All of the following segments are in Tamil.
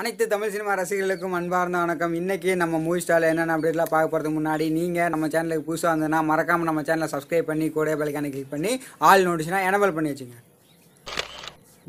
அனைத்து தமிழ் சினிமா ரசிகர்களுக்கும் அன்பார்ந்த வணக்கம் இன்றைக்கி நம்ம மூவி ஸ்டாலில் என்னென்ன அப்டேட்லாம் பார்க்க போகிறதுக்கு முன்னாடி நீங்கள் நம்ம சேனலுக்கு புதுசாக வந்ததுன்னா மறக்காமல் நம்ம சேனலை சப்ஸ்கிரைப் பண்ணி கூட பலிக்கான கிளிக் பண்ணி ஆல் நோட்டிஸ்னால் எனபிள் பண்ணி வச்சுங்க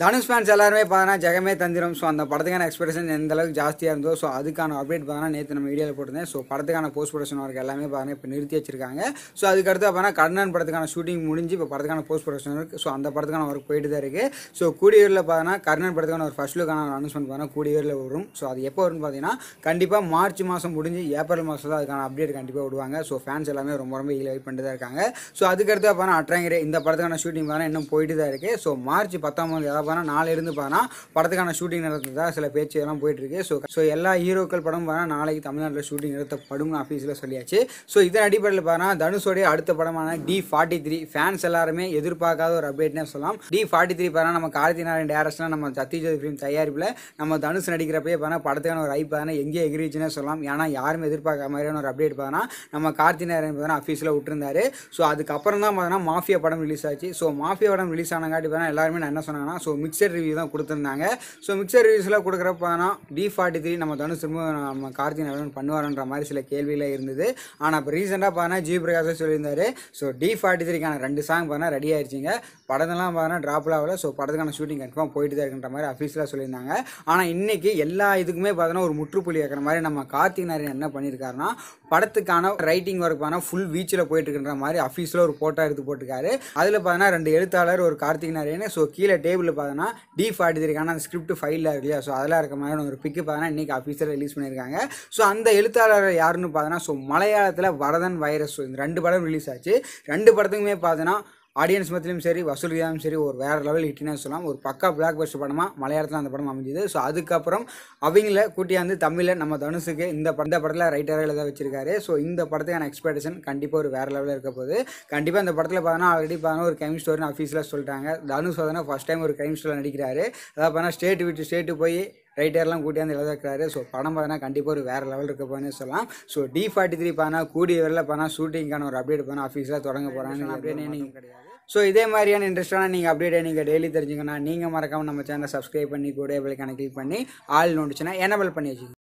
தனுஷ் ஃபேன்ஸ் எல்லாருமே பார்த்தோன்னா ஜெகமே தந்திரம் ஸோ அந்த படத்துக்கான எக்ஸ்பெக்டேஷன் எந்த அளவுக்கு ஜாஸ்தியாக இருந்தோ ஸோ அதுக்கான அப்டேட் பார்த்தோன்னா நேற்று நம்ம வீடியோவில் போட்டிருந்தேன் ஸோ படத்துக்கான போஸ்ட் ப்ரொடக்ஷன் ஒர்க் எல்லாமே பார்த்தீங்கன்னா இப்போ நிறுத்தி வச்சிருக்காங்க ஸோ அதுக்கடுத்து பார்த்தோன்னா கர்ணன் படத்துக்கான ஷூட்டிங் முடிஞ்சு இப்போ படத்துக்கான போஸ்ட் ப்ரொடக்ஷன் ஒர்க் ஸோ அந்த படத்துக்கான ஒர்க் போயிட்டு தான் இருக்குது ஸோ கூடியூரில் பார்த்தோன்னா கர்ணன் படத்துக்கான ஒரு ஃபர்ஸ்ட் லுக்கான அனௌன்ஸ்மெண்ட் பார்த்தீங்கன்னா கூடியூரில் வரும் ஸோ அது எப்போ வரும்னு பார்த்தீங்கன்னா கண்டிப்பாக மார்ச் மாதம் முடிஞ்சு ஏப்ரல் மாதம் தான் அதுக்கான அப்டேட் கண்டிப்பாக விடுவாங்க ஸோ ஃபேன்ஸ் எல்லாமே ரொம்ப ரொம்ப ஈகில் வெயிட் பண்ணிட்டு தான் இருக்காங்க ஸோ அதுக்கடுத்து பார்த்தோன்னா அட்ராங்கிற இந்த படத்துக்கான ஷூட்டிங் பார்த்தீங்கன்னா இன்னும் போயிட்டு தான் இருக்குது ஸோ மார்ச் பத்தாம் பார்த்தா இருந்து பார்த்தா படத்துக்கான ஷூட்டிங் நடத்துறதா சில பேச்சு எல்லாம் போயிட்டுருக்கு ஸோ ஸோ எல்லா ஹீரோக்கள் படம் பார்த்தா நாளைக்கு தமிழ்நாட்டில் ஷூட்டிங் நடத்தப்படும் ஆஃபீஸில் சொல்லியாச்சு ஸோ இதன் அடிப்படையில் பார்த்தா தனுஷோடைய அடுத்த படமான டி ஃபார்ட்டி த்ரீ ஃபேன்ஸ் எல்லாருமே எதிர்பார்க்காத ஒரு அப்டேட்னே சொல்லலாம் டி ஃபார்ட்டி த்ரீ பார்த்தா நம்ம கார்த்தி நாராயண் டேரக்ஷனாக நம்ம சத்யஜோதி ஃபிலிம் தயாரிப்பில் நம்ம தனுஷ் நடிக்கிறப்பே பார்த்தா படத்துக்கான ஒரு ஐ பார்த்தா எங்கேயே எகிரிச்சுன்னே சொல்லலாம் ஏன்னா யாருமே எதிர்பார்க்காத மாதிரியான ஒரு அப்டேட் பார்த்தா நம்ம கார்த்தி நாராயண் பார்த்தா ஆஃபீஸில் விட்டுருந்தார் ஸோ அதுக்கப்புறம் தான் பார்த்தா மாஃபியா படம் ரிலீஸ் ஆச்சு ஸோ மாஃபியா படம் ரிலீஸ் ஆனங்காட்டி பார்த்தா எல்லாருமே நான் என்ன சொன்னாங்கன்னா ஸோ ஸோ மிக்சர் ரிவ்யூ தான் கொடுத்துருந்தாங்க ஸோ மிக்சர் ரிவ்யூஸ்லாம் கொடுக்குறப்பானா டி ஃபார்ட்டி த்ரீ நம்ம தனுஷ் திரும்ப நம்ம கார்த்தி நடனம் பண்ணுவாரன்ற மாதிரி சில கேள்வியில் இருந்தது ஆனால் இப்போ ரீசெண்டாக பார்த்தா ஜி பிரகாஷே சொல்லியிருந்தார் ஸோ டி ஃபார்ட்டி த்ரீக்கான ரெண்டு சாங் பார்த்தா ரெடி ஆயிடுச்சிங்க படத்தெல்லாம் பார்த்தா ட்ராப்ல ஆகல ஸோ படத்துக்கான ஷூட்டிங் கன்ஃபார்ம் போயிட்டு தான் இருக்கின்ற மாதிரி அஃபீஸில் சொல்லியிருந்தாங்க ஆனால் இன்றைக்கி எல்லா இதுக்குமே பார்த்தினா ஒரு முற்றுப்புள்ளி வைக்கிற மாதிரி நம்ம கார்த்திக் நாராயணன் என்ன பண்ணியிருக்காருன்னா படத்துக்கான ரைட்டிங் ஒர்க் பார்த்தா ஃபுல் வீச்சில் போயிட்டு மாதிரி அஃபீஸில் ஒரு ஃபோட்டோ எடுத்து போட்டிருக்காரு அதில் பார்த்தினா ரெண்டு எழுத்தாளர் ஒரு கார்த்திக் நாராயணன் ஸோ கீழே டேபிளில் பார்த்தோன்னா டி ஃபார்ட்டி ஆனால் அந்த ஸ்கிரிப்ட் ஃபைலில் இருக்கு இல்லையா ஸோ அதெல்லாம் இருக்க மாதிரி ஒரு பிக்கு பார்த்தோன்னா இன்றைக்கி அஃபீஸில் ரிலீஸ் பண்ணியிருக்காங்க ஸோ அந்த எழுத்தாளர் யாருன்னு பார்த்தோன்னா ஸோ மலையாளத்தில் வரதன் வைரஸ் இந்த ரெண்டு படம் ரிலீஸ் ஆச்சு ரெண்டு படத்துக்குமே பார்த்தோன்னா ஆடியன்ஸ் மத்திலையும் சரி வசூல் விகிதம் சரி ஒரு வேறு லெவல் ஹிட்னு சொல்லலாம் ஒரு பக்கா பிளாக் பஸ்ட் படமாக மலையாளத்தில் அந்த படம் அமைஞ்சுது ஸோ அதுக்கப்புறம் அவங்கள கூட்டியாந்து தமிழில் நம்ம தனுஷுக்கு இந்த பட படத்தில் ரைட்டராக எழுத வச்சிருக்காரு ஸோ இந்த படத்துக்கான எக்ஸ்பெக்டேஷன் கண்டிப்பாக ஒரு வேறு லெவலில் இருக்க போகுது கண்டிப்பாக இந்த படத்தில் பார்த்தோன்னா ஆல்ரெடி பார்த்தா ஒரு கிரைம் ஸ்டோரின்னு ஆஃபீஸில் சொல்லிட்டாங்க தனுஷ் பார்த்தோன்னா ஃபஸ்ட் டைம் ஒரு கிரைம் ஸ்டோரில் நடிக்கிறாரு அதாவது பார்த்தா ஸ்டேட்டு விட்டு ஸ்டேட்டு போய் ரைட்டர்லாம் கூட்டியாந்து எழுத வைக்கிறாரு ஸோ படம் பார்த்தீங்கன்னா கண்டிப்பாக ஒரு வேறு லெவல் இருக்க போகணும்னு சொல்லலாம் ஸோ டி ஃபார்ட்டி த்ரீ பார்த்தா கூடிய வரல பார்த்தா ஷூட்டிங்கான ஒரு அப்டேட் பார்த்தா ஆஃபீஸில் தொடங்க போகிறாங்க அப்படின்னு கிடையாது ஸோ இதே மாதிரியான இன்ட்ரெஸ்டான நீங்கள் அப்டேட்டை நீங்கள் டெய்லி தெரிஞ்சுங்கன்னா நீங்கள் மறக்காமல் நம்ம சேனலை சப்ஸ்கிரைப் பண்ணி கூட பிள்ளைக்கான கிளிக் பண்ணி ஆள் நோட்டுச்சுன்னா எனபிள் பண்ணி வச்சுக்கோங்க